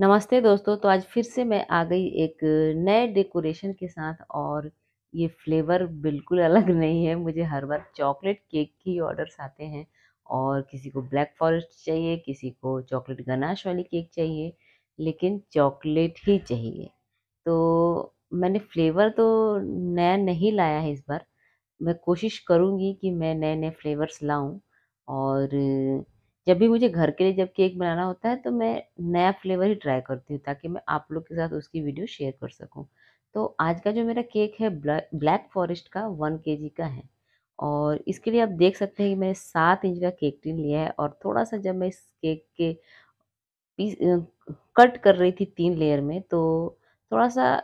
नमस्ते दोस्तों तो आज फिर से मैं आ गई एक नए डेकोरेशन के साथ और ये फ्लेवर बिल्कुल अलग नहीं है मुझे हर बार चॉकलेट केक ही ऑर्डर्स आते हैं और किसी को ब्लैक फॉरेस्ट चाहिए किसी को चॉकलेट गनाश वाली केक चाहिए लेकिन चॉकलेट ही चाहिए तो मैंने फ्लेवर तो नया नहीं लाया है इस बार मैं कोशिश करूँगी कि मैं नए नए फ्लेवर्स लाऊँ और जब भी मुझे घर के लिए जब केक बनाना होता है तो मैं नया फ्लेवर ही ट्राई करती हूँ ताकि मैं आप लोग के साथ उसकी वीडियो शेयर कर सकूँ तो आज का जो मेरा केक है ब्लैक फॉरेस्ट का वन के का है और इसके लिए आप देख सकते हैं कि मैंने सात इंच का केक टिन लिया है और थोड़ा सा जब मैं इस केक के पीस कट कर रही थी तीन लेयर में तो थोड़ा सा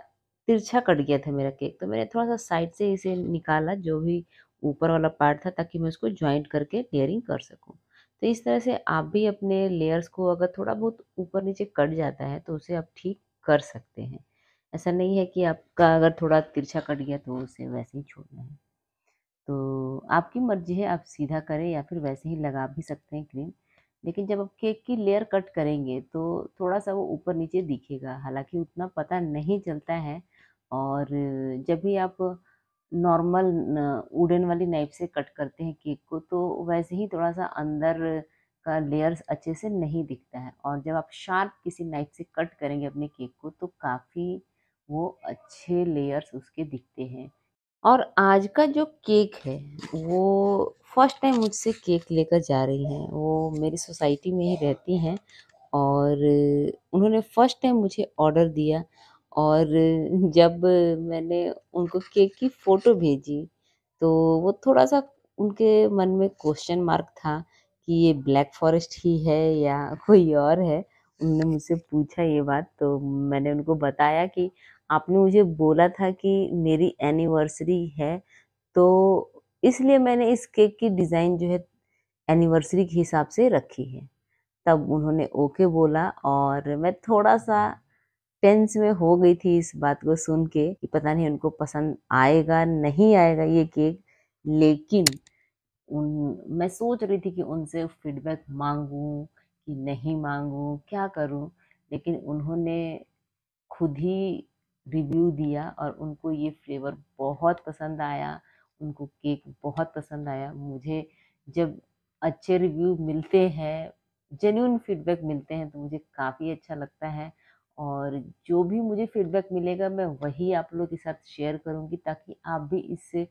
तिरछा कट गया था मेरा केक तो मैंने थोड़ा सा साइड से इसे निकाला जो भी ऊपर वाला पार्ट था ताकि मैं उसको ज्वाइंट करके लेयरिंग कर सकूँ तो इस तरह से आप भी अपने लेयर्स को अगर थोड़ा बहुत ऊपर नीचे कट जाता है तो उसे आप ठीक कर सकते हैं ऐसा नहीं है कि आपका अगर थोड़ा तिरछा कट गया तो उसे वैसे ही छोड़ना है तो आपकी मर्जी है आप सीधा करें या फिर वैसे ही लगा भी सकते हैं क्रीम लेकिन जब आप केक की लेयर कट करेंगे तो थोड़ा सा वो ऊपर नीचे दिखेगा हालांकि उतना पता नहीं चलता है और जब भी आप नॉर्मल वुडन वाली नाइफ से कट करते हैं केक को तो वैसे ही थोड़ा सा अंदर का लेयर्स अच्छे से नहीं दिखता है और जब आप शार्प किसी नाइफ से कट करेंगे अपने केक को तो काफ़ी वो अच्छे लेयर्स उसके दिखते हैं और आज का जो केक है वो फर्स्ट टाइम मुझसे केक लेकर जा रही हैं वो मेरी सोसाइटी में ही रहती हैं और उन्होंने फ़र्स्ट टाइम मुझे ऑर्डर दिया और जब मैंने उनको केक की फ़ोटो भेजी तो वो थोड़ा सा उनके मन में क्वेश्चन मार्क था कि ये ब्लैक फॉरेस्ट ही है या कोई और है उन्होंने मुझसे पूछा ये बात तो मैंने उनको बताया कि आपने मुझे बोला था कि मेरी एनिवर्सरी है तो इसलिए मैंने इस केक की डिज़ाइन जो है एनिवर्सरी के हिसाब से रखी है तब उन्होंने ओके बोला और मैं थोड़ा सा टेंस में हो गई थी इस बात को सुन के कि पता नहीं उनको पसंद आएगा नहीं आएगा ये केक लेकिन उन मैं सोच रही थी कि उनसे फीडबैक मांगूं कि नहीं मांगूं क्या करूं लेकिन उन्होंने खुद ही रिव्यू दिया और उनको ये फ्लेवर बहुत पसंद आया उनको केक बहुत पसंद आया मुझे जब अच्छे रिव्यू मिलते हैं जेन्यून फीडबैक मिलते हैं तो मुझे काफ़ी अच्छा लगता है और जो भी मुझे फीडबैक मिलेगा मैं वही आप लोगों के साथ शेयर करूँगी ताकि आप भी इससे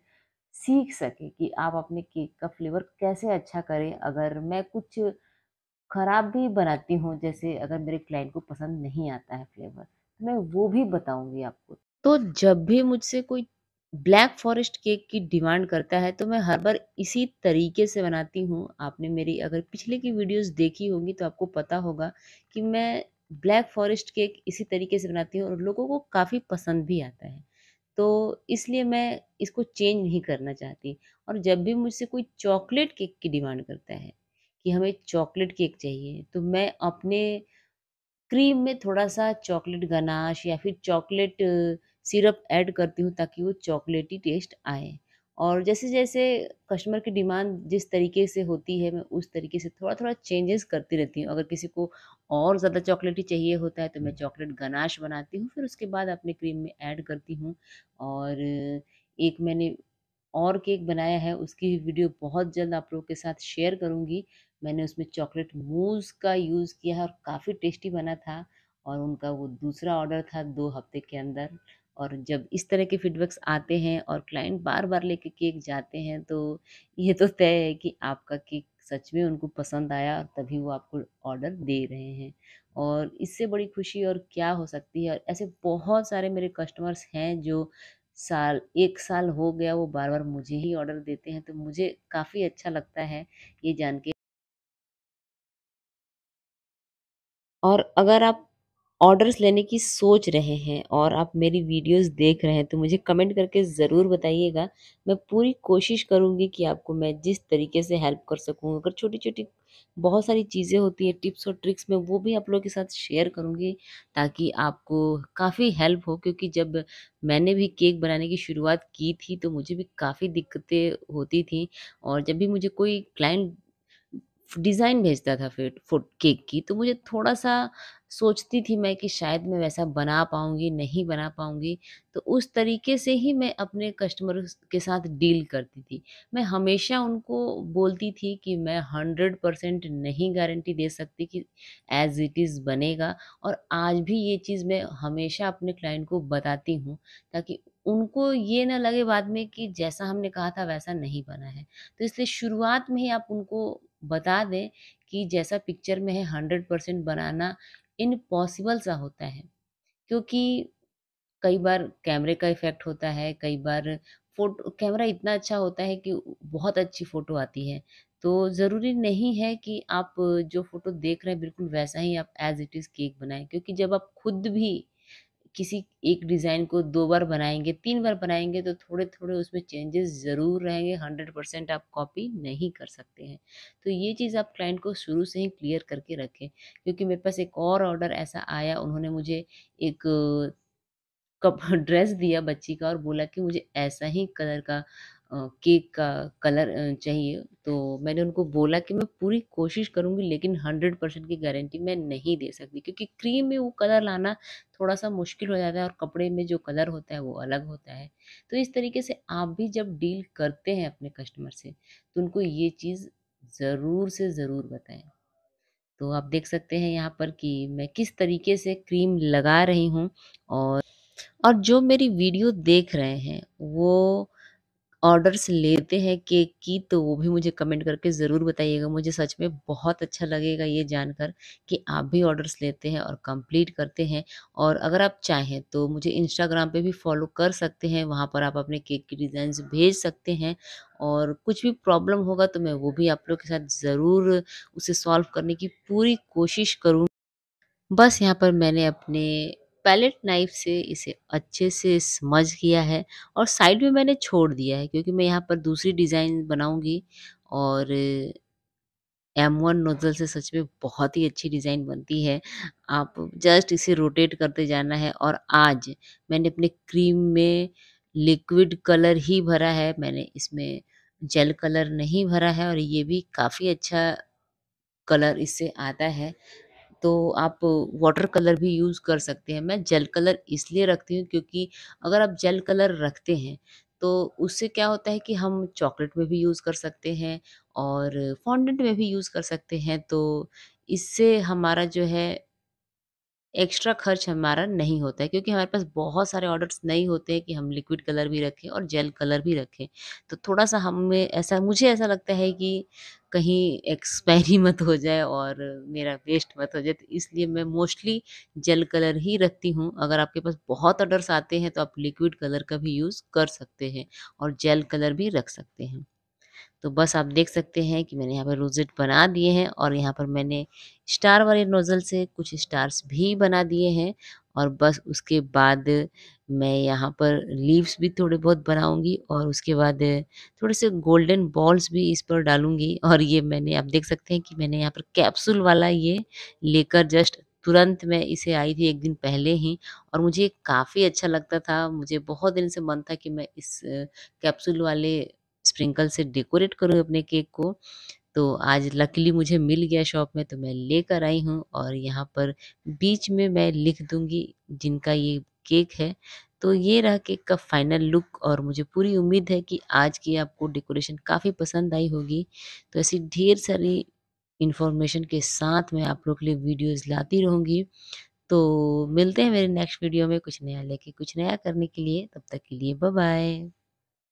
सीख सकें कि आप अपने केक का फ्लेवर कैसे अच्छा करें अगर मैं कुछ ख़राब भी बनाती हूँ जैसे अगर मेरे क्लाइंट को पसंद नहीं आता है फ्लेवर तो मैं वो भी बताऊँगी आपको तो जब भी मुझसे कोई ब्लैक फॉरेस्ट केक की डिमांड करता है तो मैं हर बार इसी तरीके से बनाती हूँ आपने मेरी अगर पिछले की वीडियोस देखी होंगी तो आपको पता होगा कि मैं ब्लैक फॉरेस्ट केक इसी तरीके से बनाती हूँ और लोगों को काफ़ी पसंद भी आता है तो इसलिए मैं इसको चेंज नहीं करना चाहती और जब भी मुझसे कोई चॉकलेट केक की डिमांड करता है कि हमें चॉकलेट केक चाहिए तो मैं अपने क्रीम में थोड़ा सा चॉकलेट गनाश या फिर चॉकलेट सिरप ऐड करती हूँ ताकि वो चॉकलेटी टेस्ट आए और जैसे जैसे कस्टमर की डिमांड जिस तरीके से होती है मैं उस तरीके से थोड़ा थोड़ा चेंजेस करती रहती हूँ अगर किसी को और ज़्यादा चॉकलेट ही चाहिए होता है तो मैं चॉकलेट गनाश बनाती हूँ फिर उसके बाद अपने क्रीम में ऐड करती हूँ और एक मैंने और केक बनाया है उसकी वीडियो बहुत जल्द आप लोगों के साथ शेयर करूँगी मैंने उसमें चॉकलेट मूज का यूज़ किया है और काफ़ी टेस्टी बना था और उनका वो दूसरा ऑर्डर था दो हफ्ते के अंदर और जब इस तरह के फीडबैक्स आते हैं और क्लाइंट बार बार लेके केक जाते हैं तो ये तो तय है कि आपका केक सच में उनको पसंद आया और तभी वो आपको ऑर्डर दे रहे हैं और इससे बड़ी खुशी और क्या हो सकती है और ऐसे बहुत सारे मेरे कस्टमर्स हैं जो साल एक साल हो गया वो बार बार मुझे ही ऑर्डर देते हैं तो मुझे काफ़ी अच्छा लगता है ये जान के और अगर आप ऑर्डर्स लेने की सोच रहे हैं और आप मेरी वीडियोस देख रहे हैं तो मुझे कमेंट करके ज़रूर बताइएगा मैं पूरी कोशिश करूँगी कि आपको मैं जिस तरीके से हेल्प कर सकूँ अगर छोटी छोटी बहुत सारी चीज़ें होती हैं टिप्स और ट्रिक्स में वो भी आप लोगों के साथ शेयर करूँगी ताकि आपको काफ़ी हेल्प हो क्योंकि जब मैंने भी केक बनाने की शुरुआत की थी तो मुझे भी काफ़ी दिक्कतें होती थी और जब भी मुझे कोई क्लाइंट डिज़ाइन भेजता था फिर फूड केक की तो मुझे थोड़ा सा सोचती थी मैं कि शायद मैं वैसा बना पाऊँगी नहीं बना पाऊँगी तो उस तरीके से ही मैं अपने कस्टमर के साथ डील करती थी मैं हमेशा उनको बोलती थी कि मैं हंड्रेड परसेंट नहीं गारंटी दे सकती कि एज इट इज़ बनेगा और आज भी ये चीज़ मैं हमेशा अपने क्लाइंट को बताती हूँ ताकि उनको ये ना लगे बाद में कि जैसा हमने कहा था वैसा नहीं बना है तो इसलिए शुरुआत में ही आप उनको बता दें कि जैसा पिक्चर में है हंड्रेड परसेंट बनाना इम्पॉसिबल सा होता है क्योंकि कई बार कैमरे का इफ़ेक्ट होता है कई बार फोटो कैमरा इतना अच्छा होता है कि बहुत अच्छी फ़ोटो आती है तो ज़रूरी नहीं है कि आप जो फ़ोटो देख रहे हैं बिल्कुल वैसा ही आप एज इट इज़ केक बनाएं क्योंकि जब आप खुद भी किसी एक डिज़ाइन को दो बार बनाएंगे तीन बार बनाएंगे तो थोड़े थोड़े उसमें चेंजेस ज़रूर रहेंगे हंड्रेड परसेंट आप कॉपी नहीं कर सकते हैं तो ये चीज़ आप क्लाइंट को शुरू से ही क्लियर करके रखें क्योंकि मेरे पास एक और ऑर्डर ऐसा आया उन्होंने मुझे एक कप ड्रेस दिया बच्ची का और बोला कि मुझे ऐसा ही कलर का केक का कलर चाहिए तो मैंने उनको बोला कि मैं पूरी कोशिश करूँगी लेकिन हंड्रेड परसेंट की गारंटी मैं नहीं दे सकती क्योंकि क्रीम में वो कलर लाना थोड़ा सा मुश्किल हो जाता है और कपड़े में जो कलर होता है वो अलग होता है तो इस तरीके से आप भी जब डील करते हैं अपने कस्टमर से तो उनको ये चीज़ ज़रूर से ज़रूर बताएं तो आप देख सकते हैं यहाँ पर कि मैं किस तरीके से क्रीम लगा रही हूँ और और जो मेरी वीडियो देख रहे हैं वो ऑर्डर्स लेते हैं केक की तो वो भी मुझे कमेंट करके ज़रूर बताइएगा मुझे सच में बहुत अच्छा लगेगा ये जानकर कि आप भी ऑर्डर्स लेते हैं और कंप्लीट करते हैं और अगर आप चाहें तो मुझे इंस्टाग्राम पे भी फॉलो कर सकते हैं वहाँ पर आप अपने केक की डिज़ाइंस भेज सकते हैं और कुछ भी प्रॉब्लम होगा तो मैं वो भी आप लोग के साथ ज़रूर उसे सॉल्व करने की पूरी कोशिश करूँ बस यहाँ पर मैंने अपने पैलेट नाइफ से इसे अच्छे से समझ किया है और साइड में मैंने छोड़ दिया है क्योंकि मैं यहाँ पर दूसरी डिज़ाइन बनाऊँगी और एम वन नोज़ल से सच में बहुत ही अच्छी डिज़ाइन बनती है आप जस्ट इसे रोटेट करते जाना है और आज मैंने अपने क्रीम में लिक्विड कलर ही भरा है मैंने इसमें जेल कलर नहीं भरा है और ये भी काफ़ी अच्छा कलर इससे आता है तो आप वाटर कलर भी यूज़ कर सकते हैं मैं जेल कलर इसलिए रखती हूँ क्योंकि अगर आप जेल कलर रखते हैं तो उससे क्या होता है कि हम चॉकलेट में भी यूज़ कर सकते हैं और फॉन्डेंट में भी यूज़ कर सकते हैं तो इससे हमारा जो है एक्स्ट्रा खर्च हमारा नहीं होता है क्योंकि हमारे पास बहुत सारे ऑर्डर्स नहीं होते हैं कि हम लिक्विड कलर भी रखें और जेल कलर भी रखें तो थोड़ा-सा हमें ऐसा मुझे ऐसा लगता है कि कहीं एक्सपायरी मत हो जाए और मेरा वेस्ट मत हो जाए, तो इसलिए मैं मोस्टली जेल कलर ही रखती हूँ। अगर आपके पास बहुत ऑर्डर्स आते हैं, तो आप लिक्विड कलर का भी यूज़ कर सकते हैं और जेल कलर भी रख सकते हैं। तो बस आप देख सकते हैं कि मैंने यहाँ पर रोजेट बना दिए हैं और यहाँ पर मैंने स्टार वाले नोज़ल से कुछ स्टार्स भी बना दिए हैं और बस उसके बाद मैं यहाँ पर लीव्स भी थोड़े बहुत बनाऊंगी और उसके बाद थोड़े से गोल्डन बॉल्स भी इस पर डालूंगी और ये मैंने आप देख सकते हैं कि मैंने यहाँ पर कैप्सूल वाला ये लेकर जस्ट तुरंत मैं इसे आई थी एक दिन पहले ही और मुझे काफ़ी अच्छा लगता था मुझे बहुत दिन से मन था कि मैं इस कैप्सूल वाले स्प्रिंकल से डेकोरेट करूँ अपने केक को तो आज लकीली मुझे मिल गया शॉप में तो मैं लेकर आई हूँ और यहाँ पर बीच में मैं लिख दूँगी जिनका ये केक है तो ये रहा केक का फाइनल लुक और मुझे पूरी उम्मीद है कि आज की आपको डेकोरेशन काफ़ी पसंद आई होगी तो ऐसी ढेर सारी इन्फॉर्मेशन के साथ मैं आप लोग के लिए वीडियोस लाती रहूँगी तो मिलते हैं मेरे नेक्स्ट वीडियो में कुछ नया लेके कुछ नया करने के लिए तब तक के लिए बाय